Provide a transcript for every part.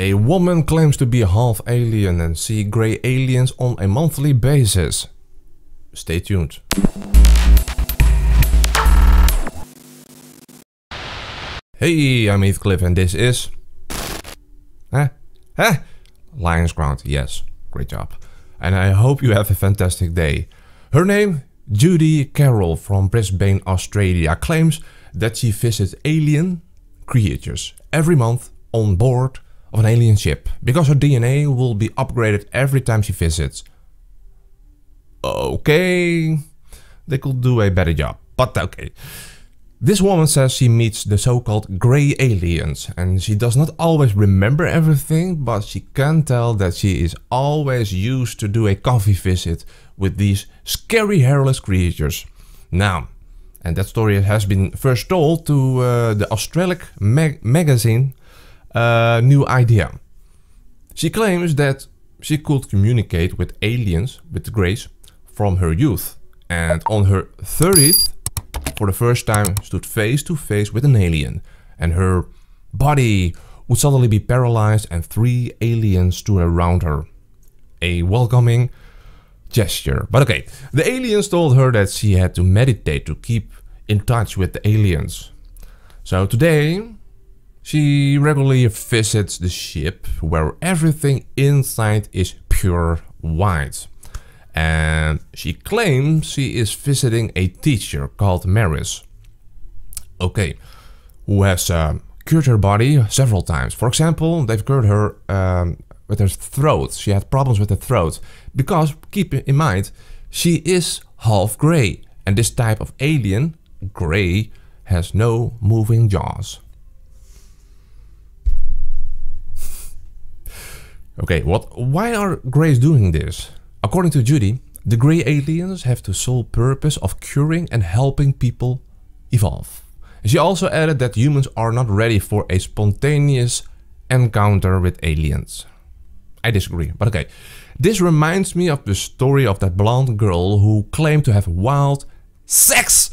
A woman claims to be half alien and see grey aliens on a monthly basis. Stay tuned. Hey, I'm Heathcliff and this is... Huh? Huh? Lions Ground, yes. Great job. And I hope you have a fantastic day. Her name, Judy Carroll from Brisbane, Australia, claims that she visits alien creatures every month on board of an alien ship, because her DNA will be upgraded every time she visits. Okay, they could do a better job, but okay. This woman says she meets the so-called grey aliens and she does not always remember everything, but she can tell that she is always used to do a coffee visit with these scary hairless creatures. Now, and that story has been first told to uh, the Australic mag magazine a eh, new idea. She claims that she could communicate with aliens with grace from her youth and on her 30th for the first time stood face to face with an alien and her body would suddenly be paralyzed and three aliens stood around her. A welcoming gesture. But okay, the aliens told her that she had to meditate to keep in touch with the aliens. So today she regularly visits the ship where everything inside is pure white. And she claims she is visiting a teacher called Maris. Okay, who has um, cured her body several times. For example, they've cured her um, with her throat. She had problems with her throat. Because, keep in mind, she is half grey. And this type of alien, grey, has no moving jaws. Okay, what? why are Greys doing this? According to Judy, the Grey aliens have the sole purpose of curing and helping people evolve. She also added that humans are not ready for a spontaneous encounter with aliens. I disagree, but okay. This reminds me of the story of that blonde girl who claimed to have wild sex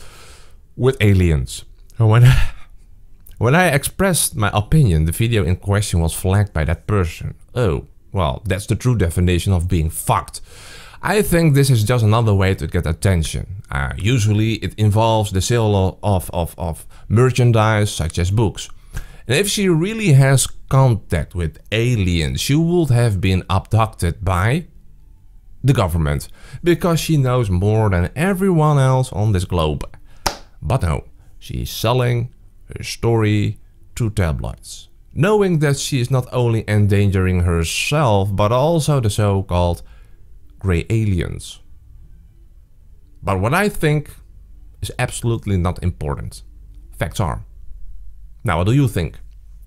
with aliens. when I, when I expressed my opinion, the video in question was flagged by that person. Oh, well, that's the true definition of being fucked. I think this is just another way to get attention. Uh, usually it involves the sale of, of, of merchandise such as books. And if she really has contact with aliens, she would have been abducted by the government, because she knows more than everyone else on this globe. But no, she's selling her story to tabloids knowing that she is not only endangering herself, but also the so-called grey aliens. But what I think is absolutely not important. Facts are. Now, what do you think?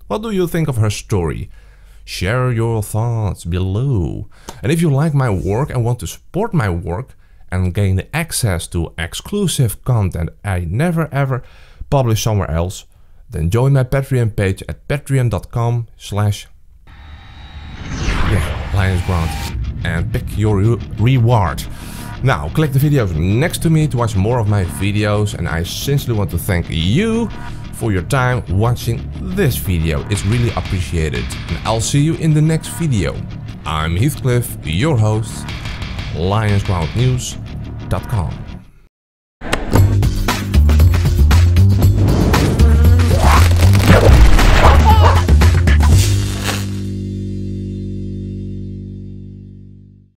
What do you think of her story? Share your thoughts below. And if you like my work and want to support my work and gain access to exclusive content I never ever publish somewhere else, then join my Patreon page at patreon.com slash yeah, Lions Brand and pick your re reward. Now, click the videos next to me to watch more of my videos and I sincerely want to thank you for your time watching this video. It's really appreciated. And I'll see you in the next video. I'm Heathcliff, your host, lionsgroundnews.com.